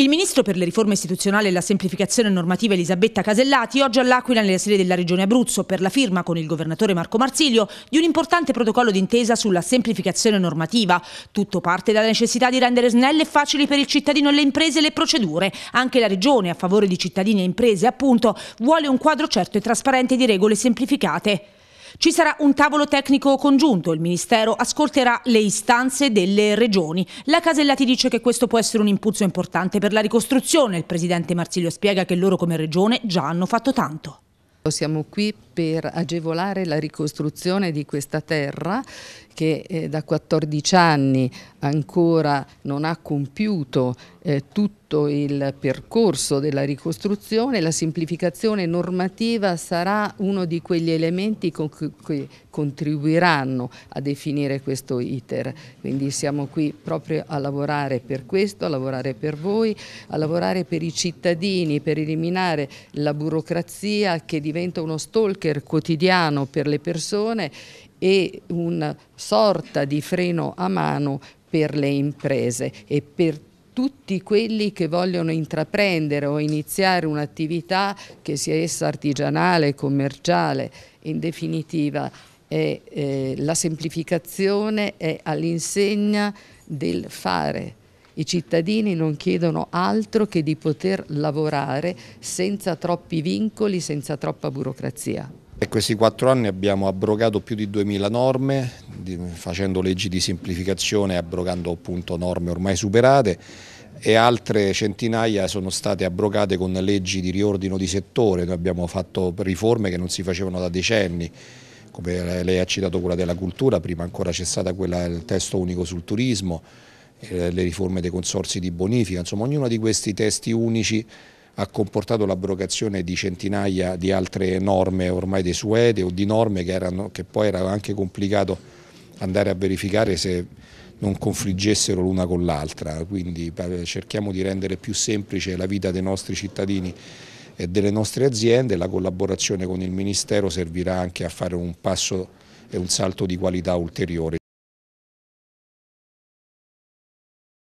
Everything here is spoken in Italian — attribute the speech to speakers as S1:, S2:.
S1: Il ministro per le riforme istituzionali e la semplificazione normativa Elisabetta Casellati oggi all'Aquila nella sede della Regione Abruzzo per la firma con il governatore Marco Marsilio di un importante protocollo d'intesa sulla semplificazione normativa. Tutto parte dalla necessità di rendere snelle e facili per il cittadino e le imprese le procedure. Anche la Regione, a favore di cittadini e imprese appunto, vuole un quadro certo e trasparente di regole semplificate. Ci sarà un tavolo tecnico congiunto, il Ministero ascolterà le istanze delle regioni. La Casellati dice che questo può essere un impulso importante per la ricostruzione. Il presidente Marsilio spiega che loro come regione già hanno fatto tanto. Siamo qui per agevolare la ricostruzione di questa terra
S2: che eh, da 14 anni ancora non ha compiuto eh, tutto il percorso della ricostruzione, la semplificazione normativa sarà uno di quegli elementi con che contribuiranno a definire questo iter. Quindi siamo qui proprio a lavorare per questo, a lavorare per voi, a lavorare per i cittadini, per eliminare la burocrazia che diventa uno stalker benessere quotidiano per le persone e una sorta di freno a mano per le imprese e per tutti quelli che vogliono intraprendere o iniziare un'attività che sia essa artigianale, commerciale, in definitiva è, eh, la semplificazione è all'insegna del fare i cittadini non chiedono altro che di poter lavorare senza troppi vincoli, senza troppa burocrazia.
S3: In questi quattro anni abbiamo abrogato più di 2000 norme, facendo leggi di semplificazione e abrogando appunto norme ormai superate e altre centinaia sono state abrogate con leggi di riordino di settore, noi abbiamo fatto riforme che non si facevano da decenni, come lei ha citato quella della cultura, prima ancora c'è stata quella del testo unico sul turismo, eh, le riforme dei consorsi di bonifica, insomma ognuno di questi testi unici ha comportato l'abrogazione di centinaia di altre norme ormai desuete o di norme che, erano, che poi era anche complicato andare a verificare se non confliggessero l'una con l'altra, quindi cerchiamo di rendere più semplice la vita dei nostri cittadini e delle nostre aziende, la collaborazione con il Ministero servirà anche a fare un passo e un salto di qualità ulteriore.